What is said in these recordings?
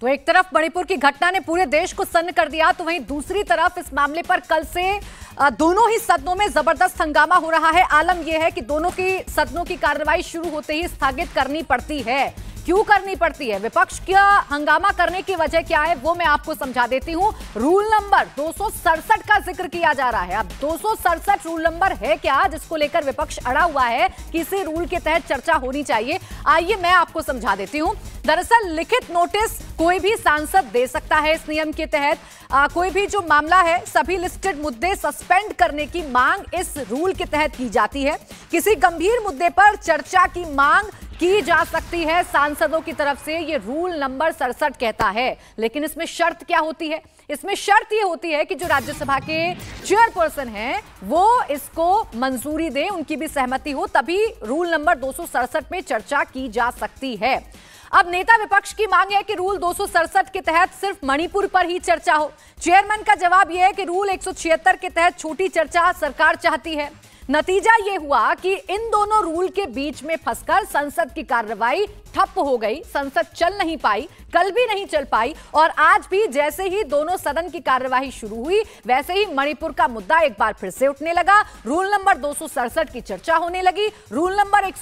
तो एक तरफ मणिपुर की घटना ने पूरे देश को सन्न कर दिया तो वहीं दूसरी तरफ इस मामले पर कल से दोनों ही सदनों में जबरदस्त हंगामा हो रहा है आलम यह है कि दोनों की सदनों की कार्रवाई शुरू होते ही स्थगित करनी पड़ती है क्यों करनी पड़ती है विपक्ष का हंगामा करने की वजह क्या है वो मैं आपको समझा देती हूं रूल नंबर दो का जिक्र किया जा रहा है अब दो रूल नंबर है क्या जिसको लेकर विपक्ष अड़ा हुआ है कि इसी रूल के तहत चर्चा होनी चाहिए आइए मैं आपको समझा देती हूं दरअसल लिखित नोटिस कोई भी सांसद दे सकता है इस नियम के तहत आ, कोई भी जो मामला है सभी लिस्टेड मुद्दे सस्पेंड करने की मांग इस रूल के तहत की जाती है किसी गंभीर मुद्दे पर चर्चा की मांग की जा सकती है सांसदों की तरफ से ये रूल नंबर सड़सठ कहता है लेकिन इसमें शर्त क्या होती है इसमें शर्त ये होती है कि जो राज्यसभा के चेयरपर्सन हैं वो इसको मंजूरी दें उनकी भी सहमति हो तभी रूल नंबर दो में चर्चा की जा सकती है अब नेता विपक्ष की मांग है कि रूल दो के तहत सिर्फ मणिपुर पर ही चर्चा हो चेयरमैन का जवाब यह है कि रूल एक के तहत छोटी चर्चा सरकार चाहती है नतीजा ये हुआ कि इन दोनों रूल के बीच में फंसकर संसद की कार्रवाई ठप हो गई संसद चल नहीं पाई कल भी नहीं चल पाई और आज भी जैसे ही दोनों सदन की कार्यवाही शुरू हुई वैसे ही मणिपुर का मुद्दा एक बार फिर से उठने लगा रूल नंबर दो की चर्चा होने लगी रूल नंबर एक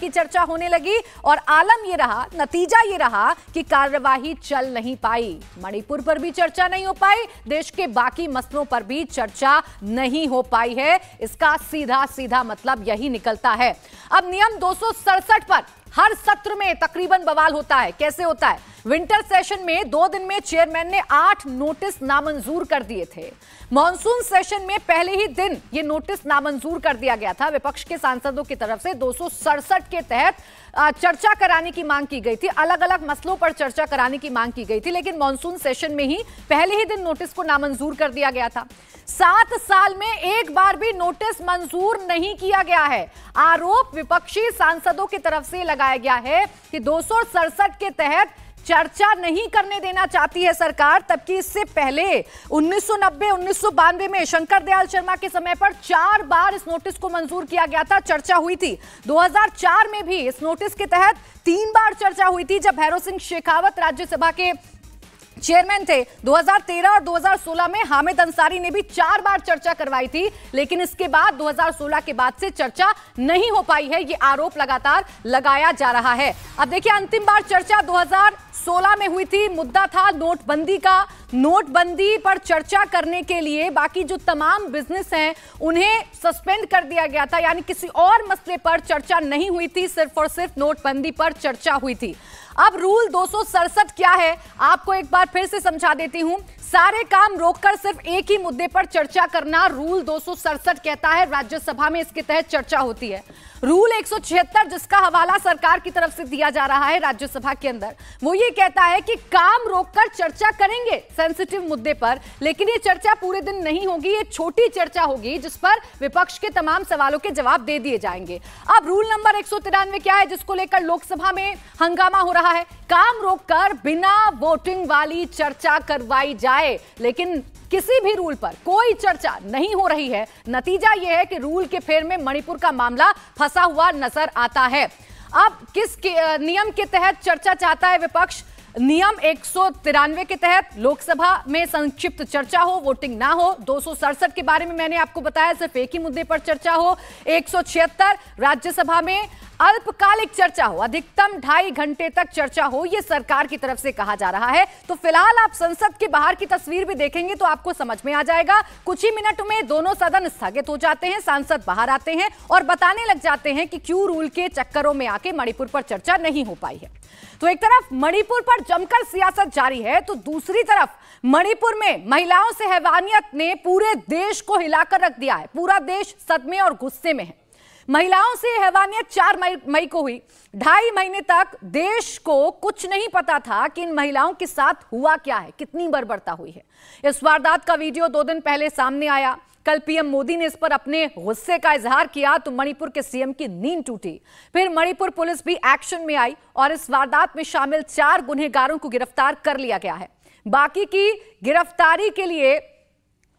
की चर्चा होने लगी और आलम यह रहा नतीजा यह रहा कि कार्यवाही चल नहीं पाई मणिपुर पर भी चर्चा नहीं हो पाई देश के बाकी मसलों पर भी चर्चा नहीं हो पाई है इसका सीधा सीधा मतलब यही निकलता है अब नियम दो पर हर सत्र में तकरीबन बवाल होता है कैसे होता है विंटर सेशन में दो दिन में चेयरमैन ने आठ नोटिस नामंजूर कर दिए थे मॉनसून सेशन में पहले ही दिन ये नोटिस नामंजूर कर दिया गया था विपक्ष के सांसदों की तरफ से दो के तहत चर्चा कराने की मांग की गई थी अलग अलग मसलों पर चर्चा कराने की मांग की गई थी लेकिन मॉनसून सेशन में ही पहले ही दिन नोटिस को नामंजूर कर दिया गया था सात साल में एक बार भी नोटिस मंजूर नहीं किया गया है आरोप विपक्षी सांसदों की तरफ से लगा लगाया गया है कि दो के तहत चर्चा नहीं करने देना चाहती है सरकार तबकि इससे पहले 1990 1992 में शंकर दयाल शर्मा के समय पर चार बार इस नोटिस को मंजूर किया गया था चर्चा हुई थी 2004 में भी इस नोटिस के तहत तीन बार चर्चा हुई थी जब भैरव सिंह शेखावत राज्यसभा के चेयरमैन थे 2013 और 2016 में हामिद अंसारी ने भी चार बार चर्चा करवाई थी लेकिन इसके बाद 2016 के बाद से चर्चा नहीं हो पाई है ये आरोप लगातार लगाया जा रहा है अब देखिए अंतिम बार चर्चा 2000 2016 में हुई थी मुद्दा था नोटबंदी का नोटबंदी पर चर्चा करने के लिए बाकी जो तमाम बिजनेस हैं उन्हें सस्पेंड कर दिया गया था यानी किसी और मसले पर चर्चा नहीं हुई थी सिर्फ और सिर्फ नोटबंदी पर चर्चा हुई थी अब रूल दो क्या है आपको एक बार फिर से समझा देती हूं सारे काम रोककर सिर्फ एक ही मुद्दे पर चर्चा करना रूल दो कहता है राज्यसभा में इसके तहत चर्चा होती है रूल एक जिसका हवाला सरकार की तरफ से दिया जा रहा है राज्यसभा के अंदर वो ये कहता है कि काम रोककर चर्चा करेंगे सेंसिटिव मुद्दे पर लेकिन ये चर्चा पूरे दिन नहीं होगी ये छोटी चर्चा होगी जिस पर विपक्ष के तमाम सवालों के जवाब दे दिए जाएंगे अब रूल नंबर एक क्या है जिसको लेकर लोकसभा में हंगामा हो रहा है काम रोककर बिना वोटिंग वाली चर्चा करवाई जाए लेकिन किसी भी रूल पर कोई चर्चा नहीं हो रही है नतीजा यह है कि रूल के फेर में मणिपुर का मामला फंसा हुआ नजर आता है अब किस के, नियम के तहत चर्चा चाहता है विपक्ष नियम एक के तहत लोकसभा में संक्षिप्त चर्चा हो वोटिंग ना हो दो के बारे में मैंने आपको बताया सिर्फ एक ही मुद्दे पर चर्चा हो एक राज्यसभा में अल्पकालिक चर्चा हो अधिकतम ढाई घंटे तक चर्चा हो यह सरकार की तरफ से कहा जा रहा है तो फिलहाल आप संसद के बाहर की तस्वीर भी देखेंगे तो आपको समझ में आ जाएगा कुछ ही मिनट में दोनों सदन स्थगित हो जाते हैं सांसद बाहर आते हैं और बताने लग जाते हैं कि क्यों रूल के चक्करों में आके मणिपुर पर चर्चा नहीं हो पाई है तो एक तरफ मणिपुर पर जमकर सियासत जारी है तो दूसरी तरफ मणिपुर में महिलाओं से हैवानियत ने पूरे देश को हिलाकर रख दिया है पूरा देश सदमे और गुस्से में है महिलाओं से हैवानियत चार मई मई को हुई ढाई महीने तक देश को कुछ नहीं पता था कि इन महिलाओं के साथ हुआ क्या है कितनी बर्बरता हुई है इस वारदात का वीडियो दो दिन पहले सामने आया कल पीएम मोदी ने इस पर अपने गुस्से का इजहार किया तो मणिपुर के सीएम की नींद टूटी फिर मणिपुर पुलिस भी एक्शन में आई और इस वारदात में शामिल चार गुनहगारों को गिरफ्तार कर लिया गया है बाकी की गिरफ्तारी के लिए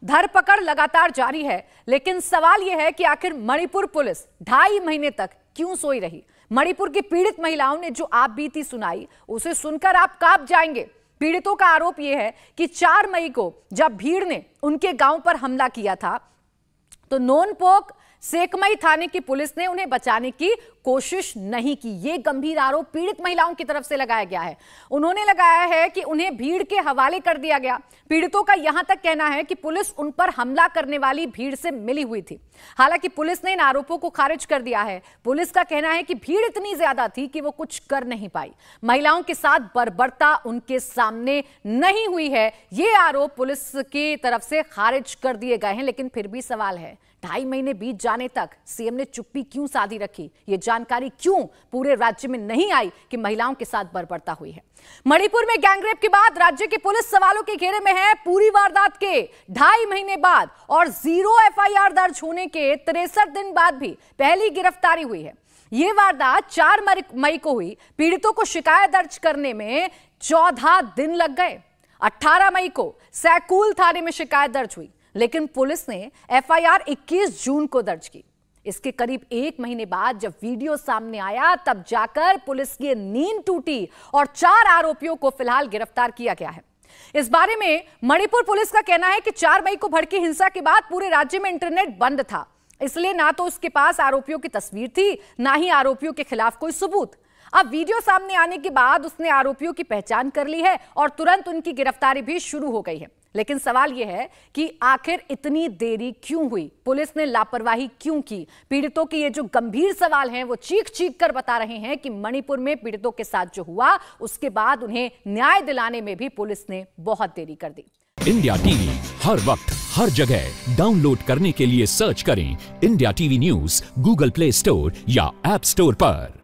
धरपकड़ लगातार जारी है लेकिन सवाल यह है कि आखिर मणिपुर पुलिस ढाई महीने तक क्यों सोई रही मणिपुर की पीड़ित महिलाओं ने जो आप बीती सुनाई उसे सुनकर आप कांप जाएंगे पीड़ितों का आरोप यह है कि 4 मई को जब भीड़ ने उनके गांव पर हमला किया था तो नोनपोक सेकमई थाने की पुलिस ने उन्हें बचाने की कोशिश नहीं की यह गंभीर आरोप पीड़ित महिलाओं की तरफ से लगाया गया है उन्होंने लगाया है कि उन्हें भीड़ के हवाले कर दिया गया पीड़ितों का यहां तक कहना है कि पुलिस उन पर हमला करने वाली भीड़ से मिली हुई थी हालांकि पुलिस ने इन आरोपों को खारिज कर दिया है पुलिस का कहना है कि भीड़ इतनी ज्यादा थी कि वो कुछ कर नहीं पाई महिलाओं के साथ बर्बरता उनके सामने नहीं हुई है यह आरोप पुलिस की तरफ से खारिज कर दिए गए हैं लेकिन फिर भी सवाल है ढाई महीने बीत जाने तक सीएम ने चुप्पी क्यों साधी रखी ये जानकारी क्यों पूरे राज्य में नहीं आई कि महिलाओं के साथ बर्बरता हुई है मणिपुर में गैंगरेप के बाद राज्य की पुलिस सवालों के घेरे में है पूरी वारदात के ढाई महीने बाद और जीरो एफआईआर दर्ज होने के तिरसठ दिन बाद भी पहली गिरफ्तारी हुई है यह वारदात चार मई को हुई पीड़ितों को शिकायत दर्ज करने में चौदह दिन लग गए 18 मई को सैकुल थाने में शिकायत दर्ज हुई लेकिन पुलिस ने एफआईआर 21 जून को दर्ज की इसके करीब एक महीने बाद जब वीडियो सामने आया तब जाकर पुलिस की नींद टूटी और चार आरोपियों को फिलहाल गिरफ्तार किया गया है इस बारे में मणिपुर पुलिस का कहना है कि चार मई को भड़की हिंसा के बाद पूरे राज्य में इंटरनेट बंद था इसलिए ना तो उसके पास आरोपियों की तस्वीर थी ना ही आरोपियों के खिलाफ कोई सबूत अब वीडियो सामने आने के बाद उसने आरोपियों की पहचान कर ली है और तुरंत उनकी गिरफ्तारी भी शुरू हो गई है लेकिन सवाल यह है कि आखिर इतनी देरी क्यों हुई पुलिस ने लापरवाही क्यों की पीड़ितों के ये जो गंभीर सवाल हैं वो चीख चीख कर बता रहे हैं कि मणिपुर में पीड़ितों के साथ जो हुआ उसके बाद उन्हें न्याय दिलाने में भी पुलिस ने बहुत देरी कर दी इंडिया टीवी हर वक्त हर जगह डाउनलोड करने के लिए सर्च करें India TV news Google Play Store या एप स्टोर पर